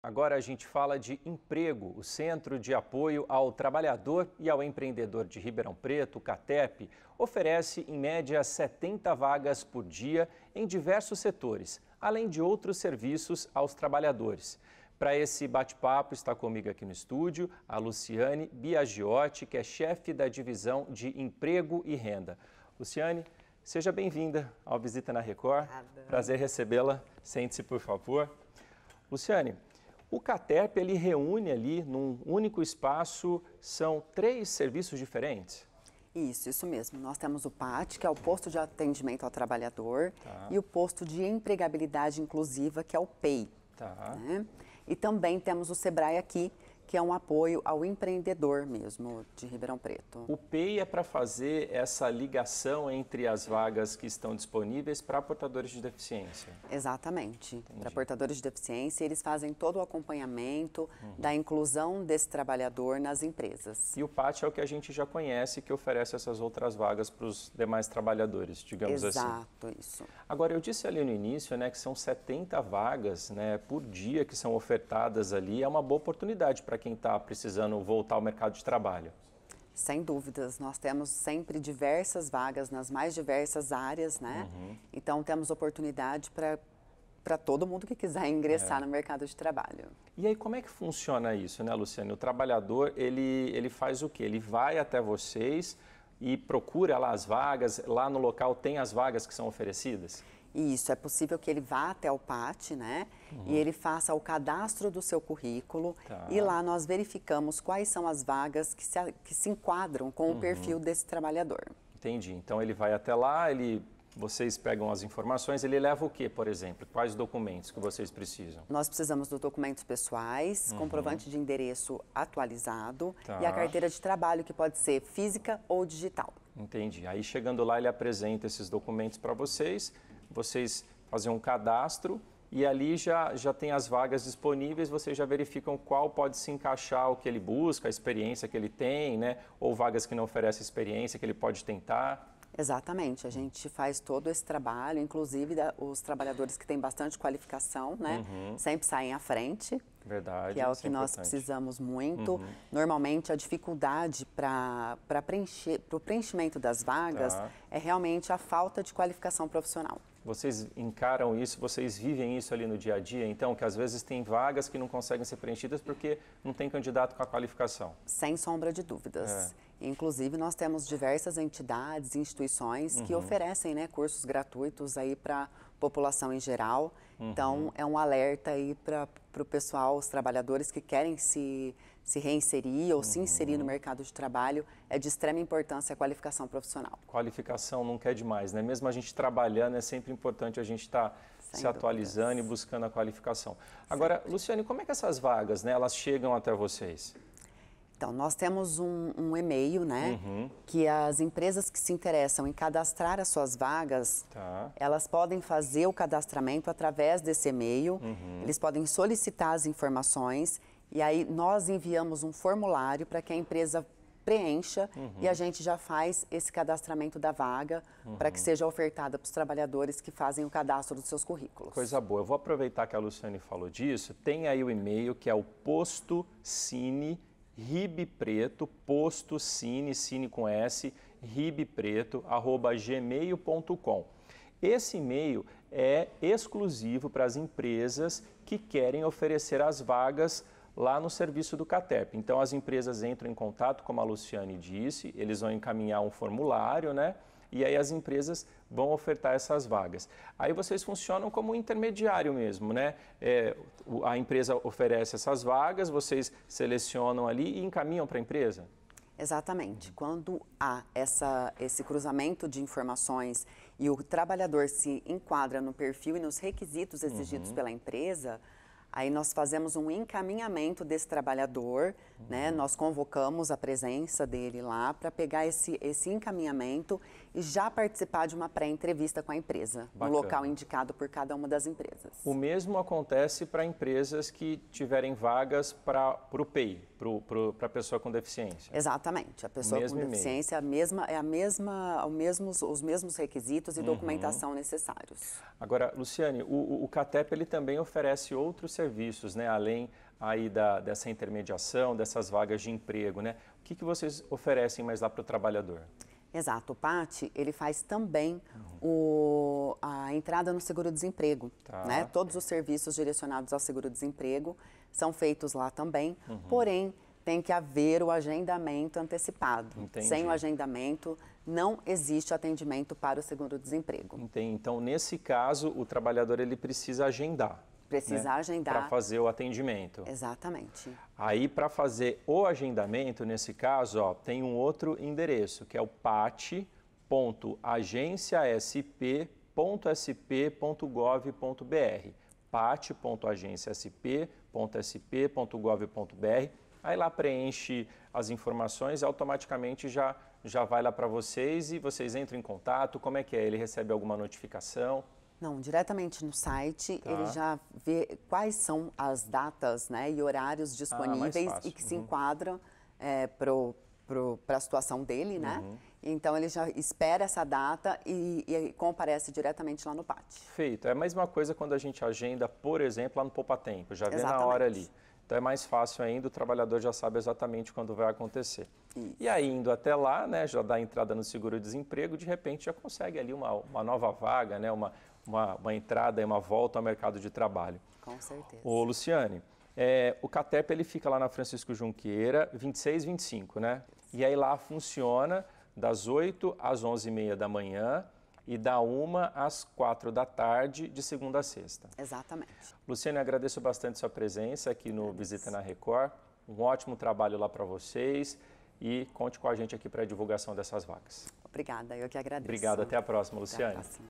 Agora a gente fala de emprego. O Centro de Apoio ao Trabalhador e ao Empreendedor de Ribeirão Preto, CATEP, oferece em média 70 vagas por dia em diversos setores, além de outros serviços aos trabalhadores. Para esse bate-papo está comigo aqui no estúdio a Luciane Biagiotti, que é chefe da divisão de emprego e renda. Luciane, seja bem-vinda ao Visita na Record. Prazer recebê-la. Sente-se, por favor. Luciane, o CATERP ele reúne ali num único espaço, são três serviços diferentes? Isso, isso mesmo. Nós temos o PAT, que é o posto de atendimento ao trabalhador, tá. e o posto de empregabilidade inclusiva, que é o PEI. Tá. Né? E também temos o SEBRAE aqui, que é um apoio ao empreendedor mesmo de Ribeirão Preto. O PEI é para fazer essa ligação entre as vagas que estão disponíveis para portadores de deficiência. Exatamente. Para portadores de deficiência, eles fazem todo o acompanhamento uhum. da inclusão desse trabalhador nas empresas. E o PAT é o que a gente já conhece, que oferece essas outras vagas para os demais trabalhadores, digamos Exato, assim. Exato, isso. Agora, eu disse ali no início né, que são 70 vagas né, por dia que são ofertadas ali. É uma boa oportunidade para quem está precisando voltar ao mercado de trabalho? Sem dúvidas, nós temos sempre diversas vagas nas mais diversas áreas, né? Uhum. Então temos oportunidade para para todo mundo que quiser ingressar é. no mercado de trabalho. E aí como é que funciona isso, né, Luciane? O trabalhador ele ele faz o quê? Ele vai até vocês e procura lá as vagas, lá no local tem as vagas que são oferecidas? Isso, é possível que ele vá até o PAT, né? Uhum. E ele faça o cadastro do seu currículo tá. e lá nós verificamos quais são as vagas que se, que se enquadram com uhum. o perfil desse trabalhador. Entendi. Então ele vai até lá, ele vocês pegam as informações, ele leva o que, por exemplo? Quais documentos que vocês precisam? Nós precisamos dos documentos pessoais, uhum. comprovante de endereço atualizado tá. e a carteira de trabalho, que pode ser física ou digital. Entendi. Aí chegando lá, ele apresenta esses documentos para vocês vocês fazem um cadastro e ali já, já tem as vagas disponíveis, vocês já verificam qual pode se encaixar o que ele busca, a experiência que ele tem, né? Ou vagas que não oferecem experiência que ele pode tentar. Exatamente, a gente faz todo esse trabalho, inclusive da, os trabalhadores que têm bastante qualificação, né? Uhum. Sempre saem à frente. Verdade. Que é o é que é nós precisamos muito. Uhum. Normalmente a dificuldade para preencher, o preenchimento das vagas tá. é realmente a falta de qualificação profissional. Vocês encaram isso, vocês vivem isso ali no dia a dia, então, que às vezes tem vagas que não conseguem ser preenchidas porque não tem candidato com a qualificação? Sem sombra de dúvidas. É. Inclusive, nós temos diversas entidades, instituições uhum. que oferecem né, cursos gratuitos aí para a população em geral. Então, uhum. Então, é um alerta aí para para o pessoal, os trabalhadores que querem se, se reinserir ou uhum. se inserir no uhum. mercado de trabalho, é de extrema importância a qualificação profissional. Qualificação nunca é demais, né? Mesmo a gente trabalhando, é sempre importante a gente estar tá se dúvidas. atualizando e buscando a qualificação. Agora, sempre. Luciane, como é que essas vagas, né, elas chegam até vocês? Então, nós temos um, um e-mail, né? Uhum. Que as empresas que se interessam em cadastrar as suas vagas, tá. elas podem fazer o cadastramento através desse e-mail. Uhum. Eles podem solicitar as informações e aí nós enviamos um formulário para que a empresa preencha uhum. e a uhum. gente já faz esse cadastramento da vaga uhum. para que uhum. seja ofertada para os trabalhadores que fazem o cadastro dos seus currículos. Coisa boa. Eu vou aproveitar que a Luciane falou disso. Tem aí o e-mail que é o postocine.com Ribe Preto, posto cine, cine com S, ribepreto, arroba gmail.com. Esse e-mail é exclusivo para as empresas que querem oferecer as vagas lá no serviço do CATEP. Então, as empresas entram em contato, como a Luciane disse, eles vão encaminhar um formulário, né? e aí as empresas vão ofertar essas vagas. Aí vocês funcionam como intermediário mesmo, né? É, a empresa oferece essas vagas, vocês selecionam ali e encaminham para a empresa? Exatamente. Quando há essa, esse cruzamento de informações e o trabalhador se enquadra no perfil e nos requisitos exigidos uhum. pela empresa, aí nós fazemos um encaminhamento desse trabalhador né? Uhum. Nós convocamos a presença dele lá para pegar esse, esse encaminhamento e já participar de uma pré-entrevista com a empresa, Bacana. no local indicado por cada uma das empresas. O mesmo acontece para empresas que tiverem vagas para o PEI, para a pessoa com deficiência. Exatamente. A pessoa com deficiência é a mesma, é a mesma os, mesmos, os mesmos requisitos e uhum. documentação necessários. Agora, Luciane, o, o CATEP ele também oferece outros serviços, né? além aí da, dessa intermediação, dessas vagas de emprego, né? O que, que vocês oferecem mais lá para o trabalhador? Exato, o PAT ele faz também uhum. o, a entrada no seguro-desemprego. Tá. Né? Todos os serviços direcionados ao seguro-desemprego são feitos lá também, uhum. porém tem que haver o agendamento antecipado. Entendi. Sem o agendamento, não existe atendimento para o seguro-desemprego. Então, nesse caso, o trabalhador ele precisa agendar. Precisar né? agendar. Para fazer o atendimento. Exatamente. Aí, para fazer o agendamento, nesse caso, ó, tem um outro endereço, que é o pat.agenciasp.sp.gov.br pat.agenciasp.sp.gov.br Aí lá preenche as informações e automaticamente já, já vai lá para vocês e vocês entram em contato. Como é que é? Ele recebe alguma notificação? Não, diretamente no site tá. ele já vê quais são as datas né, e horários ah, disponíveis ah, e que uhum. se enquadram é, para a situação dele, né? uhum. né? Então ele já espera essa data e, e, comparece diretamente lá no PAT. Feito. É a mesma coisa quando a gente agenda, por exemplo, lá no Poupa Tempo, já vê exatamente. na hora ali. Então é mais fácil ainda, o trabalhador já sabe exatamente quando vai acontecer. Isso. E aí, indo até lá, né, já dá entrada no seguro-desemprego, de repente já consegue ali uma, uma nova vaga, né, uma, uma, uma entrada e uma volta ao mercado de trabalho. Com certeza. Ô, Luciane, é, o CATEP ele fica lá na Francisco Junqueira, 26, 25, né? E aí lá funciona das 8 às 11h30 da manhã e da 1 às 4 da tarde, de segunda a sexta. Exatamente. Luciane, agradeço bastante sua presença aqui no Agradeço. Visita na Record. Um ótimo trabalho lá para vocês e conte com a gente aqui para a divulgação dessas vagas. Obrigada, eu que agradeço. Obrigado, até a próxima, Luciane. Até a próxima.